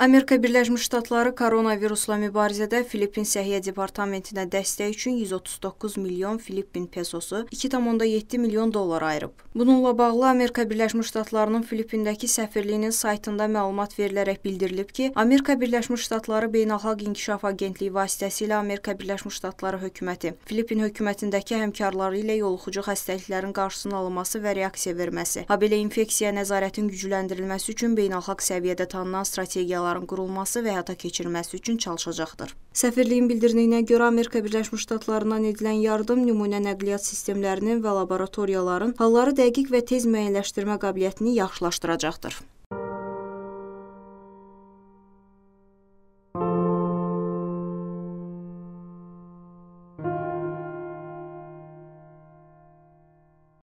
Amerika Birləşmiş Ştatları koronavirusla mübarizədə Filippin Səhiyyə Departamentinə dəstək üçün 139 milyon Filippin pesosu, 2,7 milyon dollar ayırıb. Bununla bağlı Amerika Birləşmiş Ştatlarının Filippindəki səfirliyinin saytında məlumat verilərək bildirilib ki, Amerika Birləşmiş Ştatları Beynəlxalq İnkişaf Agentliyi vasitəsilə Amerika Birləşmiş Ştatları hökuməti Filippin hökumətindəki həmkarları ilə yoluxucu xəstəliklərin qarşısının alınması və reaksiya verməsi, habelə infeksiya nəzarətinin gücləndirilməsi üçün beynəlxalq səviyyədə tanınan strategiyalar stansiyaların qurulması və həyata keçirilməsi üçün çalışacaqdır. Səfirliyin bildirdiyinə görə Amerika Birləşmiş Ştatlarından edilən yardım nümunə nəqliyyat sistemlərinin və laboratoriyaların halları dəqiq və tez müəyyənləşdirmə qabiliyyətini yaxşılaşdıracaqdır.